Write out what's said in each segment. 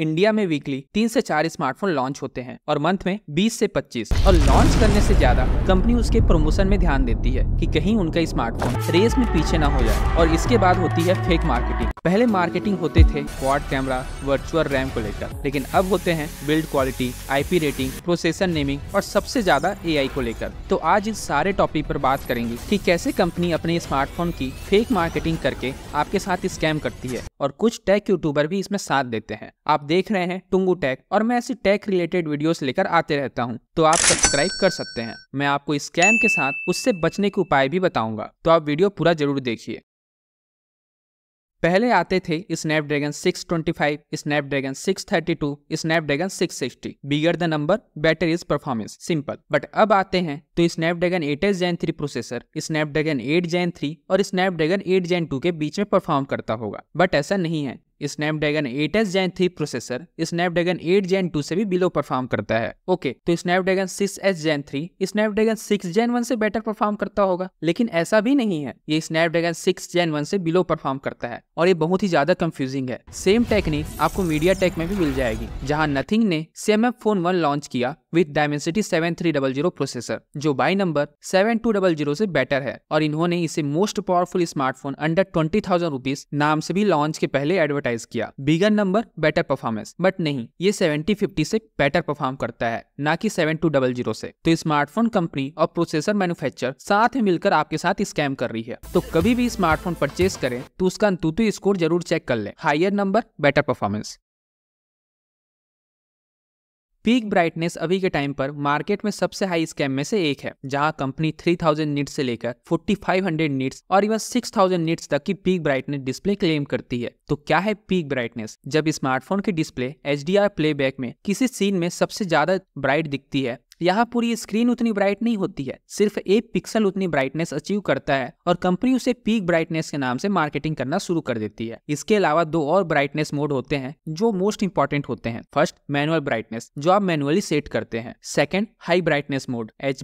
India में weekly तीन से चार स्मार्टफोन लॉन्च होते हैं और मंथ में 20 से 25 और लॉन्च करने से ज्यादा कंपनी उसके प्रमोशन में ध्यान देती है कि कहीं उनका स्मार्टफोन रेस में पीछे ना हो जाए और इसके बाद होती है फेक मार्केटिंग पहले मार्केटिंग होते थे क्वाड कैमरा वर्चुअल रैम को लेकर लेकिन अब होते हैं build quality IP rating processor naming और सबसे ज्यादा ए को लेकर तो आज इस सारे टॉपिक आरोप बात करेंगे की कैसे कंपनी अपने स्मार्टफोन की फेक मार्केटिंग करके आपके साथ स्कैम करती है और कुछ टेक यूट्यूबर भी इसमें साथ देते हैं आप देख रहे हैं टुंगू टैक और मैं ऐसी टैक रिलेटेड वीडियोस लेकर आते रहता हूँ तो आप सब्सक्राइब कर सकते हैं मैं आपको स्कैम के साथ उससे बचने के उपाय भी बताऊंगा तो आप वीडियो पूरा जरूर देखिए पहले आते थे Snapdragon 625, Snapdragon 632, Snapdragon 660। Bigger the number better is performance simple but अब आते हैं तो Snapdragon 8S Gen 3 processor Snapdragon 8 Gen 3 और स्नैपड्रैगन 8 Gen 2 के बीच में परफॉर्म करता होगा बट ऐसा नहीं है Snapdragon S Gen three processor Snapdragon eight Gen two से भी बिलो परफॉर्म करता है ओके तो Snapdragon S Gen three Snapdragon six Gen one से बेटर परफॉर्म करता होगा लेकिन ऐसा भी नहीं है ये स्नैपड्रैगन सिक्स जैन वन से बिलो परफॉर्म करता है और ये बहुत ही ज्यादा कंफ्यूजिंग है सेम टेक्निक आपको मीडिया टेक में भी मिल जाएगी जहाँ नथिंग ने same F phone one launch किया with Dimensity seven three double zero processor जो by number seven two double zero से बेटर है और इन्होंने इसे most powerful smartphone under twenty thousand rupees नाम से भी लॉन्च के पहले एडवर्ट प्रायोरिटाइज किया bigger number better performance but नहीं ये सेवेंटी फिफ्टी से बेटर परफॉर्म करता है न की सेवन टू डबल जीरो से तो स्मार्टफोन कंपनी और प्रोसेसर मैन्युफैक्चर साथ ही मिलकर आपके साथ स्कैम कर रही है तो कभी भी स्मार्टफोन परचेज करें तो उसका अंतुतु स्कोर जरूर चेक कर लें higher number better performance peak brightness अभी के टाइम पर मार्केट में सबसे हाई स्कैम में से एक है जहां कंपनी 3000 नीट से लेकर 4500 नीट्स और इवन 6000 नीट्स तक की पीक ब्राइटनेस डिस्प्ले क्लेम करती है तो क्या है पीक ब्राइटनेस जब स्मार्टफोन की डिस्प्ले एच डी में किसी सीन में सबसे ज्यादा ब्राइट दिखती है यहाँ पूरी स्क्रीन उतनी ब्राइट नहीं होती है सिर्फ एक पिक्सल उतनी ब्राइटनेस अचीव करता है और कंपनी उसे पीक ब्राइटनेस के नाम से मार्केटिंग करना शुरू कर देती है इसके अलावा दो और ब्राइटनेस मोड होते हैं जो मोस्ट इंपॉर्टेंट होते हैं फर्स्ट मैनुअल ब्राइटनेस जो आप मैनुअली सेट करते हैं second high brightness mode H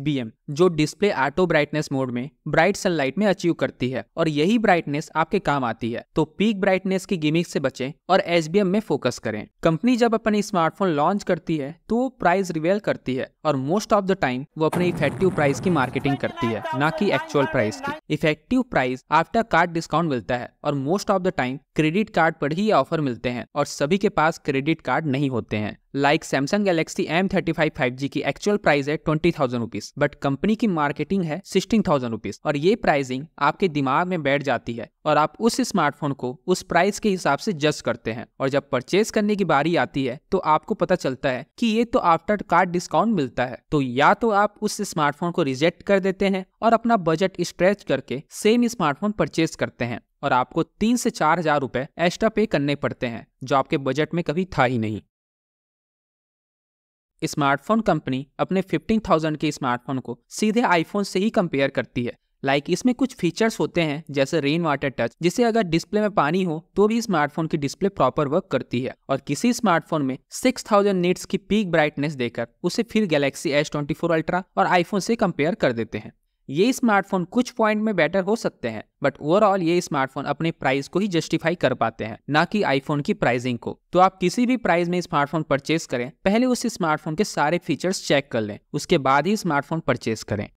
जो डिस्प्ले ऑटो ब्राइटनेस मोड में ब्राइट सनलाइट में अचीव करती है और यही ब्राइटनेस आपके काम आती है तो पीक ब्राइटनेस की गिमिक से बचे और एच में फोकस करें कंपनी जब अपनी स्मार्टफोन लॉन्च करती है तो प्राइस रिवेल करती है और मोस्ट ऑफ द टाइम वो अपने इफेक्टिव प्राइस की मार्केटिंग करती है ना कि एक्चुअल प्राइस की effective price after card discount मिलता है और most of the time credit card पर ही ऑफर मिलते हैं और सभी के पास क्रेडिट कार्ड नहीं होते हैं like Samsung Galaxy M thirty five five G की एक्चुअल प्राइस है twenty thousand rupees but company की मार्केटिंग है सिक्सटीन थाउजेंड रुपीज और ये प्राइसिंग आपके दिमाग में बैठ जाती है और आप उस स्मार्टफोन को उस प्राइस के हिसाब से जज करते हैं और जब परचेज करने की बारी आती है तो आपको पता चलता है कि ये तो आफ्टर कार्ड डिस्काउंट मिलता है तो या तो आप उस स्मार्टफोन को रिजेक्ट कर देते हैं और अपना बजट स्ट्रेच करके सेम स्मार्टफोन परचेज करते हैं और आपको तीन से चार हजार रुपए एक्स्ट्रा पे करने पड़ते हैं जो आपके बजट में कभी था ही नहीं स्मार्टफोन कंपनी अपने 15,000 के स्मार्टफोन को सीधे आईफोन से ही कंपेयर करती है लाइक like इसमें कुछ फीचर्स होते हैं जैसे रेन वाटर टच जिसे अगर डिस्प्ले में पानी हो तो भी स्मार्टफोन की डिस्प्ले प्रॉपर वर्क करती है और किसी स्मार्टफोन में 6000 थाउजेंड नीट्स की पीक ब्राइटनेस देकर उसे फिर गैलेक्सी एस फोर अल्ट्रा और आईफोन से कंपेयर कर देते हैं ये स्मार्टफोन कुछ पॉइंट में बेटर हो सकते हैं बट ओवरऑल ये स्मार्टफोन अपने प्राइस को ही जस्टिफाई कर पाते हैं ना कि आईफोन की प्राइसिंग को तो आप किसी भी प्राइस में स्मार्टफोन परचेज करें पहले उस स्मार्टफोन के सारे फीचर्स चेक कर लें उसके बाद ही स्मार्टफोन परचेज करें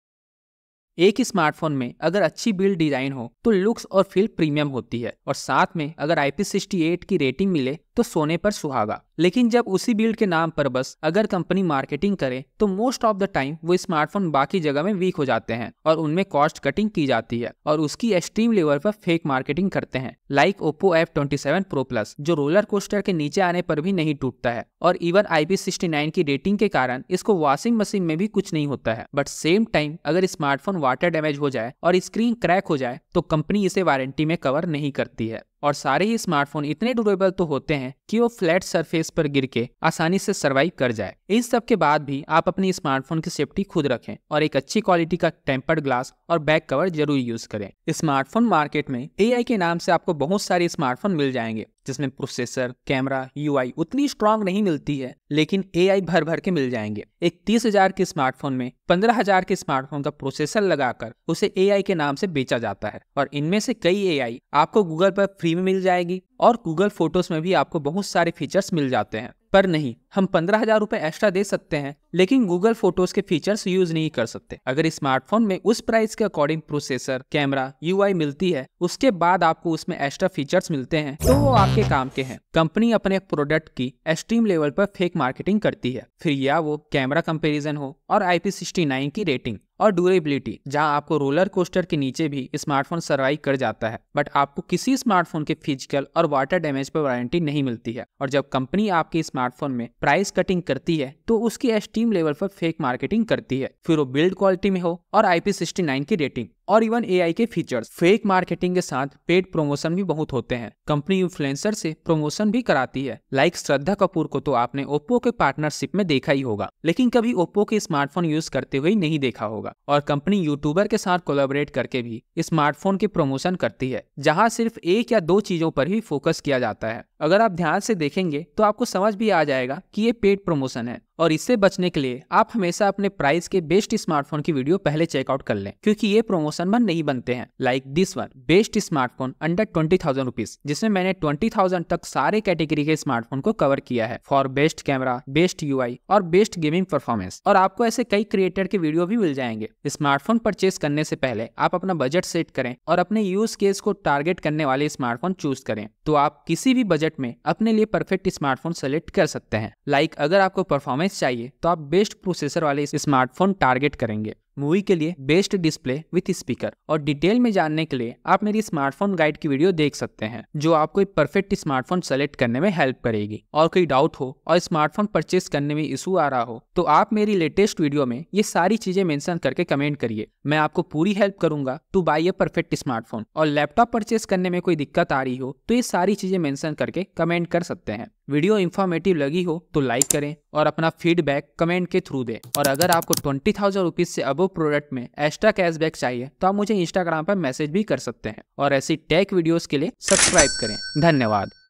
एक ही स्मार्टफोन में अगर अच्छी बिल्ड डिजाइन हो तो लुक्स और फील प्रीमियम होती है और साथ में अगर आई पी की रेटिंग मिले तो सोने पर सुहागा लेकिन जब उसी बिल्ड के नाम पर बस अगर कंपनी मार्केटिंग करे तो मोस्ट ऑफ द टाइम वो स्मार्टफोन बाकी जगह में वीक हो जाते हैं और उनमें कॉस्ट कटिंग की जाती है और उसकी एक्सट्रीम लेवल पर फेक मार्केटिंग करते हैं like Oppo F twenty seven Pro Plus जो रोलर कोस्टर के नीचे आने पर भी नहीं टूटता है और इवन पी सिक्सटी नाइन की रेटिंग के कारण इसको वॉशिंग मशीन में भी कुछ नहीं होता है बट सेम टाइम अगर स्मार्टफोन वाटर डैमेज हो जाए और स्क्रीन क्रैक हो जाए तो कंपनी इसे वारंटी में कवर नहीं करती है और सारे ही स्मार्टफोन इतने ड्यूरेबल तो होते हैं कि वो फ्लैट सरफेस पर गिर के आसानी से सर्वाइव कर जाए इस सब के बाद भी आप अपने स्मार्टफोन की सेफ्टी खुद रखें और एक अच्छी क्वालिटी का टेम्पर्ड ग्लास और बैक कवर जरूर यूज करें स्मार्टफोन मार्केट में ए के नाम से आपको बहुत सारे स्मार्टफोन मिल जाएंगे जिसमें प्रोसेसर कैमरा यू उतनी स्ट्रांग नहीं मिलती है लेकिन ए भर भर के मिल जाएंगे एक तीस हजार के स्मार्टफोन में पंद्रह हजार के स्मार्टफोन का प्रोसेसर लगाकर उसे ए के नाम से बेचा जाता है और इनमें से कई ए आपको गूगल पर फ्री में मिल जाएगी और गूगल फोटोज में भी आपको बहुत सारे फीचर्स मिल जाते हैं पर नहीं हम पंद्रह हजार रूपए एक्स्ट्रा दे सकते हैं लेकिन गूगल फोटोज के फीचर्स यूज नहीं कर सकते अगर स्मार्टफोन में उस प्राइस के अकॉर्डिंग प्रोसेसर कैमरा यू मिलती है उसके बाद आपको उसमें एक्स्ट्रा फीचर्स मिलते हैं तो वो आपके काम के हैं कंपनी अपने प्रोडक्ट की एक्सट्रीम लेवल पर फेक मार्केटिंग करती है फिर या वो कैमरा कंपेरिजन हो और आई की रेटिंग और ड्यूरेबिलिटी जहां आपको रोलर कोस्टर के नीचे भी स्मार्टफोन सर्वाइव कर जाता है बट आपको किसी स्मार्टफोन के फिजिकल और वाटर डैमेज पर वारंटी नहीं मिलती है और जब कंपनी आपके स्मार्टफोन में प्राइस कटिंग करती है तो उसकी एस्टीम लेवल पर फेक मार्केटिंग करती है फिर वो बिल्ड क्वालिटी में हो और आईपी सिक्सटी की रेटिंग और इवन एआई के फीचर्स फेक मार्केटिंग के साथ पेड प्रमोशन भी बहुत होते हैं कंपनी इन्फ्लुएंसर से प्रमोशन भी कराती है लाइक श्रद्धा कपूर को तो आपने ओप्पो के पार्टनरशिप में देखा ही होगा लेकिन कभी ओप्पो के स्मार्टफोन यूज करते हुए नहीं देखा होगा और कंपनी यूट्यूबर के साथ कोलेबोरेट करके भी स्मार्टफोन के प्रमोशन करती है जहाँ सिर्फ एक या दो चीजों पर ही फोकस किया जाता है अगर आप ध्यान से देखेंगे तो आपको समझ भी आ जाएगा कि ये पेड प्रमोशन है और इससे बचने के लिए आप हमेशा अपने प्राइस के बेस्ट स्मार्टफोन की वीडियो पहले चेकआउट कर लें क्योंकि ये प्रमोशन में नहीं बनते हैं like this one best smartphone under twenty thousand rupees जिसमें मैंने ट्वेंटी थाउजेंड तक सारे कैटेगरी के स्मार्टफोन को कवर किया है for best camera best you और बेस्ट गेमिंग परफॉर्मेंस और आपको ऐसे कई क्रिएटर के वीडियो भी मिल जाएंगे स्मार्टफोन परचेज करने से पहले आप अपना बजट सेट करें और अपने यूज केस को टारगेट करने वाले स्मार्टफोन चूज करें तो आप किसी भी बजट में अपने लिए परफेक्ट स्मार्टफोन सेलेक्ट कर सकते हैं लाइक अगर आपको परफॉर्मेंस परफॉर्मेंस चाहिए तो आप बेस्ट प्रोसेसर वाले स्मार्टफोन टारगेट करेंगे मूवी के लिए बेस्ट डिस्प्ले विथ स्पीकर और डिटेल में जानने के लिए आप मेरी स्मार्टफोन गाइड की वीडियो देख सकते हैं जो आपको एक परफेक्ट स्मार्टफोन सेलेक्ट करने में हेल्प करेगी और कोई डाउट हो और स्मार्टफोन परचेज करने में इशू आ रहा हो तो आप मेरी लेटेस्ट वीडियो में ये सारी चीजें मेंशन करके कमेंट करिए मैं आपको पूरी हेल्प करूंगा to buy a perfect smartphone और लैपटॉप परचेज करने में कोई दिक्कत आ रही हो तो ये सारी चीजें मेंशन करके कमेंट कर सकते हैं वीडियो इन्फॉर्मेटिव लगी हो तो लाइक करें और अपना फीडबैक कमेंट के थ्रू दें और अगर आपको ट्वेंटी थाउजेंड रुपीज से अबो प्रोडक्ट में एक्स्ट्रा कैशबैक चाहिए तो आप मुझे इंस्टाग्राम पर मैसेज भी कर सकते हैं और ऐसी टेक वीडियोस के लिए सब्सक्राइब करें धन्यवाद